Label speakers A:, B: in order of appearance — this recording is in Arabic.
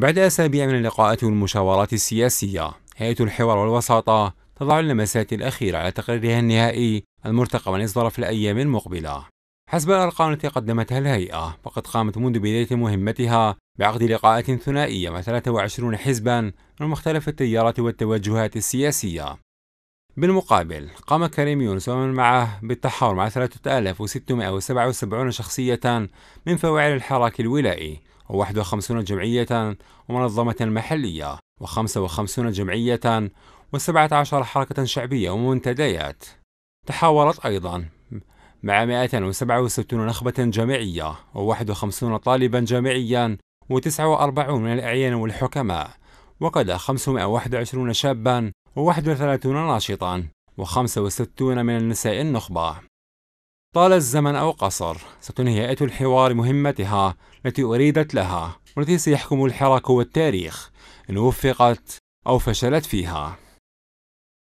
A: بعد أسابيع من اللقاءات والمشاورات السياسية هيئة الحوار والوساطة تضع اللمسات الأخيرة على تقريرها النهائي المرتقب أن يصدر في الأيام المقبلة حسب الأرقام التي قدمتها الهيئة فقد قامت منذ بداية مهمتها بعقد لقاءات ثنائية مع 23 حزبا من مختلف التيارات والتوجهات السياسية بالمقابل قام كريم يونس ومن معه بالتحاور مع 3677 شخصية من فواعل الحراك الولائي و51 جمعية ومنظمة محلية و55 جمعية و17 حركة شعبية ومنتديات تحاورت أيضا مع 167 نخبة جامعية و51 طالبا جامعيا و49 من الأعيان والحكماء وقد 521 شابا و31 ناشطا و65 من النساء النخبة طال الزمن أو قصر ستنهي هيئة الحوار مهمتها التي أريدت لها والتي سيحكم الحراك والتاريخ إن وفقت أو فشلت فيها